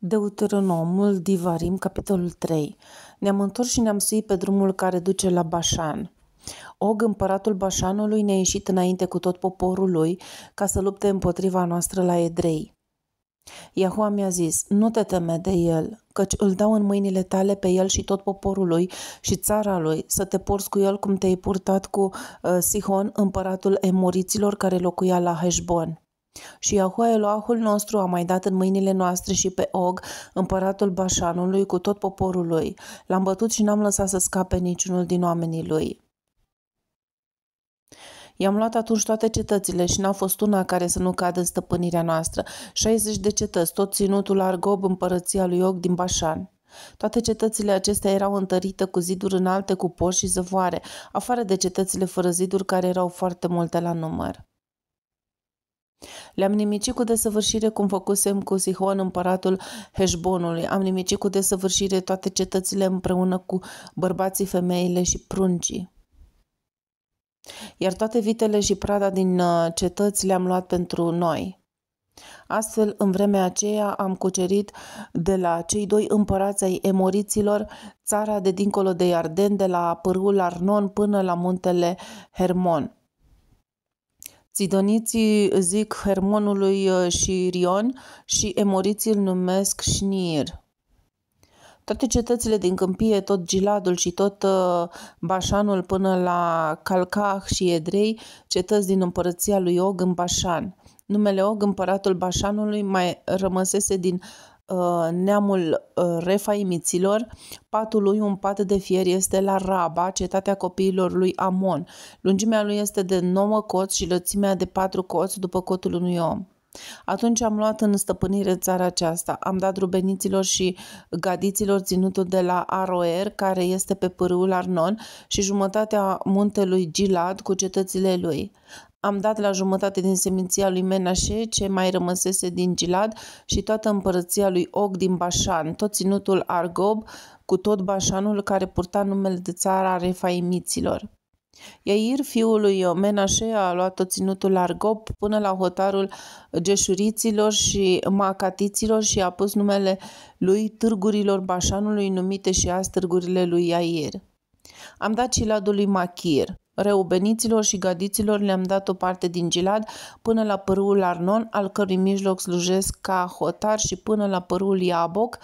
Deuteronomul, Divarim, capitolul 3 Ne-am întors și ne-am suit pe drumul care duce la Bașan. Og, împăratul Bașanului, ne-a ieșit înainte cu tot poporul lui ca să lupte împotriva noastră la Edrei. Iahua mi-a zis, nu te teme de el, căci îl dau în mâinile tale pe el și tot poporul lui și țara lui, să te porți cu el cum te-ai purtat cu uh, Sihon, împăratul emoriților care locuia la Heșbon. Și Iahua Eloahul nostru a mai dat în mâinile noastre și pe Og, împăratul Bașanului, cu tot poporul lui. L-am bătut și n-am lăsat să scape niciunul din oamenii lui. I-am luat atunci toate cetățile și n-a fost una care să nu cadă în stăpânirea noastră. 60 de cetăți, tot ținutul Argob, împărăția lui Og din Bașan. Toate cetățile acestea erau întărite cu ziduri înalte, cu porți și zăvoare, afară de cetățile fără ziduri care erau foarte multe la număr. Le-am nimicit cu desăvârșire cum făcusem cu Sihon împăratul Heșbonului. Am nimicit cu desăvârșire toate cetățile împreună cu bărbații, femeile și pruncii. Iar toate vitele și prada din uh, cetăți le-am luat pentru noi. Astfel, în vremea aceea am cucerit de la cei doi împărați ai emoriților țara de dincolo de Iarden, de la pârâul Arnon până la muntele Hermon. Sidoniții zic Hermonului uh, și Rion și emoriții îl numesc Șnir. Toate cetățile din câmpie, tot Giladul și tot uh, Bașanul până la Calcah și Edrei, cetăți din împărăția lui Og în Bașan. Numele Og, împăratul Bașanului, mai rămăsese din Uh, neamul uh, refaimiților, patul lui un pat de fier este la Raba, cetatea copiilor lui Amon. Lungimea lui este de 9 coți și lățimea de 4 coți după cotul unui om. Atunci am luat în stăpânire țara aceasta. Am dat rubeniților și gadiților ținutul de la Aroer, care este pe pârâul Arnon, și jumătatea muntelui Gilad cu cetățile lui. Am dat la jumătate din seminția lui Menașe, ce mai rămăsese din Gilad, și toată împărăția lui Og din Bașan, tot ținutul Argob, cu tot Bașanul care purta numele de țara refaimiților. Iair, fiul lui Menașe, a luat tot ținutul Argob până la hotarul geșuriților și macatiților și a pus numele lui târgurilor Bașanului numite și azi târgurile lui Iair. Am dat lui Machir. Reubeniților și gadiților le-am dat o parte din Gilad până la părul Arnon, al cărui mijloc slujesc ca hotar și până la părul Iaboc,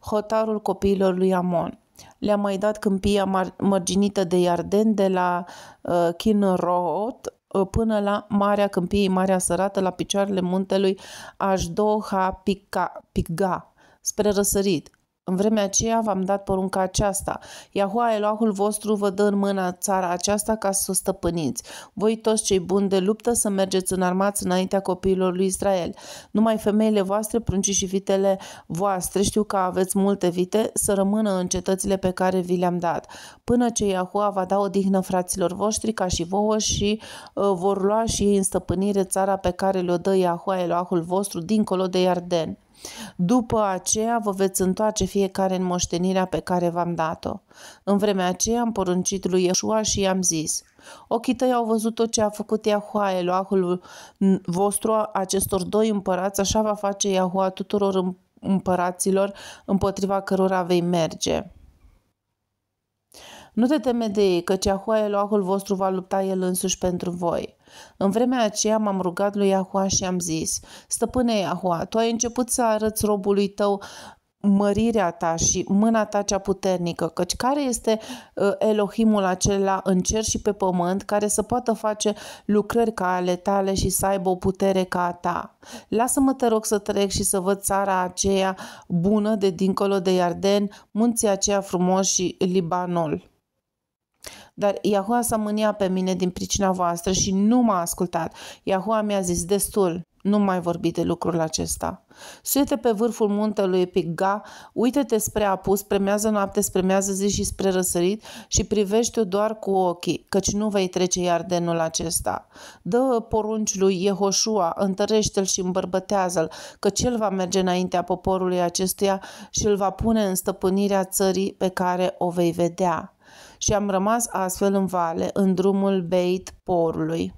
hotarul copiilor lui Amon. le am mai dat câmpia mar- mărginită de Iarden de la uh, Kinroot uh, până la Marea Câmpiei, Marea Sărată, la picioarele muntelui Ashdoha Pica, Piga, spre răsărit. În vremea aceea v-am dat porunca aceasta. Iahua, Elohul vostru, vă dă în mâna țara aceasta ca să o stăpâniți. Voi toți cei buni de luptă să mergeți în armați înaintea copiilor lui Israel. Numai femeile voastre, pruncii și vitele voastre, știu că aveți multe vite, să rămână în cetățile pe care vi le-am dat. Până ce Iahua va da o dihnă fraților voștri ca și vouă și uh, vor lua și ei în stăpânire țara pe care le-o dă Iahua, Elohul vostru, dincolo de Iarden. După aceea vă veți întoarce fiecare în moștenirea pe care v-am dat-o. În vremea aceea am poruncit lui Iesua și i-am zis, ochii tăi au văzut tot ce a făcut Iahua, Eloahul vostru, acestor doi împărați, așa va face Iahua tuturor împăraților împotriva cărora vei merge. Nu te teme de ei, căci Ahua Elohul vostru va lupta el însuși pentru voi. În vremea aceea m-am rugat lui Iahua și am zis, Stăpâne Iahua, tu ai început să arăți robului tău mărirea ta și mâna ta cea puternică, căci care este ă, Elohimul acela în cer și pe pământ care să poată face lucrări ca ale tale și să aibă o putere ca a ta? Lasă-mă, te rog, să trec și să văd țara aceea bună de dincolo de Iarden, munții aceia frumoși și Libanol. Dar Yahua s-a mâniat pe mine din pricina voastră și nu m-a ascultat. Yahua mi-a zis, destul, nu mai vorbi de lucrul acesta. suie pe vârful muntelui Epiga, uită-te spre apus, premează noapte, spremează zi și spre răsărit și privește-o doar cu ochii, căci nu vei trece iar nul acesta. Dă porunci lui Jehoșua, întărește-l și îmbărbătează-l, că cel va merge înaintea poporului acestuia și îl va pune în stăpânirea țării pe care o vei vedea și am rămas astfel în vale, în drumul Beit Porului.